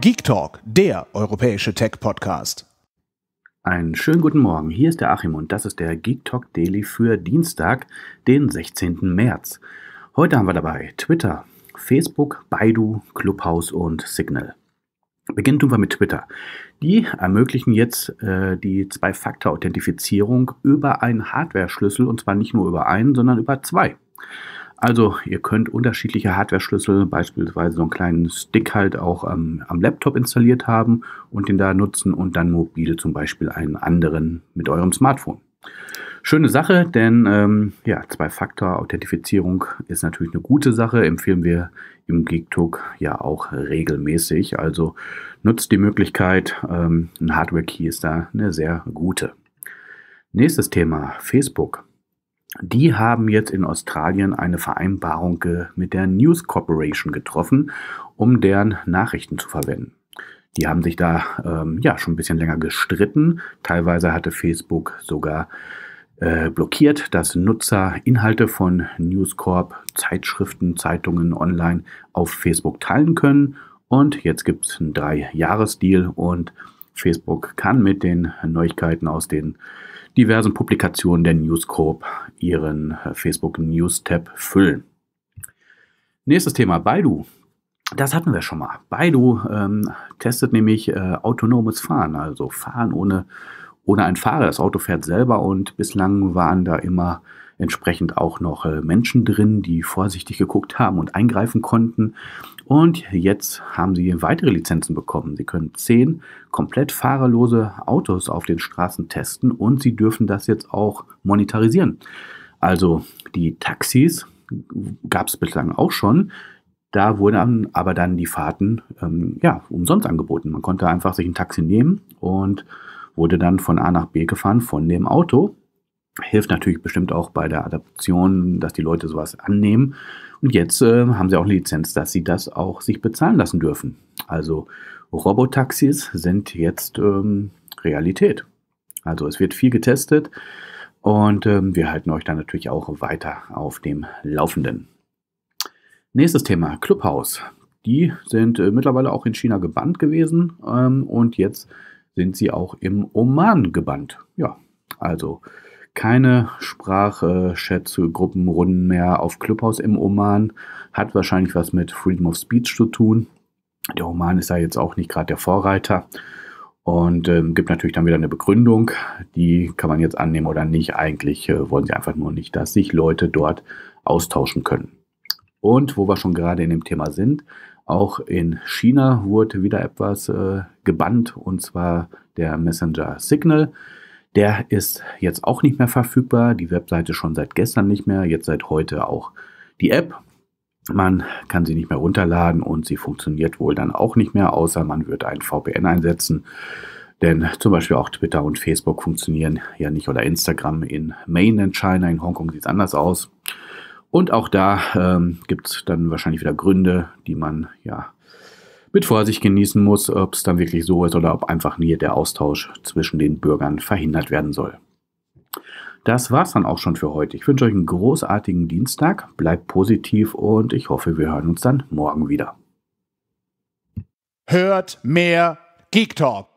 Geek Talk, der europäische Tech-Podcast. Einen schönen guten Morgen, hier ist der Achim und das ist der Geek Talk Daily für Dienstag, den 16. März. Heute haben wir dabei Twitter, Facebook, Baidu, Clubhouse und Signal. Beginnen tun wir mit Twitter. Die ermöglichen jetzt äh, die Zwei-Faktor-Authentifizierung über einen Hardware-Schlüssel und zwar nicht nur über einen, sondern über zwei. Also ihr könnt unterschiedliche Hardware-Schlüssel, beispielsweise so einen kleinen Stick halt auch ähm, am Laptop installiert haben und den da nutzen und dann mobil zum Beispiel einen anderen mit eurem Smartphone. Schöne Sache, denn ähm, ja, Zwei-Faktor-Authentifizierung ist natürlich eine gute Sache, empfehlen wir im Geektalk ja auch regelmäßig. Also nutzt die Möglichkeit, ähm, ein Hardware-Key ist da eine sehr gute. Nächstes Thema, Facebook die haben jetzt in Australien eine Vereinbarung mit der News Corporation getroffen, um deren Nachrichten zu verwenden. Die haben sich da ähm, ja schon ein bisschen länger gestritten. Teilweise hatte Facebook sogar äh, blockiert, dass Nutzer Inhalte von News Corp, Zeitschriften, Zeitungen online auf Facebook teilen können. Und jetzt gibt es einen Drei-Jahres-Deal und Facebook kann mit den Neuigkeiten aus den diversen Publikationen der News Corp ihren äh, Facebook News Tab füllen. Nächstes Thema, Baidu. Das hatten wir schon mal. Baidu ähm, testet nämlich äh, autonomes Fahren, also Fahren ohne, ohne ein Fahrer. Das Auto fährt selber und bislang waren da immer entsprechend auch noch äh, Menschen drin, die vorsichtig geguckt haben und eingreifen konnten. Und jetzt haben sie weitere Lizenzen bekommen. Sie können zehn komplett fahrerlose Autos auf den Straßen testen und sie dürfen das jetzt auch monetarisieren. Also die Taxis gab es bislang auch schon. Da wurden aber dann die Fahrten ähm, ja, umsonst angeboten. Man konnte einfach sich ein Taxi nehmen und wurde dann von A nach B gefahren von dem Auto. Hilft natürlich bestimmt auch bei der Adaption, dass die Leute sowas annehmen. Und jetzt äh, haben sie auch eine Lizenz, dass sie das auch sich bezahlen lassen dürfen. Also Robotaxis sind jetzt ähm, Realität. Also es wird viel getestet und ähm, wir halten euch dann natürlich auch weiter auf dem Laufenden. Nächstes Thema, Clubhouse. Die sind äh, mittlerweile auch in China gebannt gewesen ähm, und jetzt sind sie auch im Oman gebannt. Ja, also keine Sprachschätze, Gruppenrunden mehr auf Clubhouse im Oman. Hat wahrscheinlich was mit Freedom of Speech zu tun. Der Oman ist da jetzt auch nicht gerade der Vorreiter und ähm, gibt natürlich dann wieder eine Begründung. Die kann man jetzt annehmen oder nicht. Eigentlich äh, wollen sie einfach nur nicht, dass sich Leute dort austauschen können. Und wo wir schon gerade in dem Thema sind, auch in China wurde wieder etwas äh, gebannt, und zwar der Messenger Signal. Der ist jetzt auch nicht mehr verfügbar, die Webseite schon seit gestern nicht mehr, jetzt seit heute auch die App. Man kann sie nicht mehr runterladen und sie funktioniert wohl dann auch nicht mehr, außer man wird ein VPN einsetzen. Denn zum Beispiel auch Twitter und Facebook funktionieren ja nicht oder Instagram in Mainland China, in Hongkong sieht es anders aus. Und auch da ähm, gibt es dann wahrscheinlich wieder Gründe, die man ja mit Vorsicht genießen muss, ob es dann wirklich so ist oder ob einfach nie der Austausch zwischen den Bürgern verhindert werden soll. Das war's dann auch schon für heute. Ich wünsche euch einen großartigen Dienstag, bleibt positiv und ich hoffe, wir hören uns dann morgen wieder. Hört mehr Geek Talk.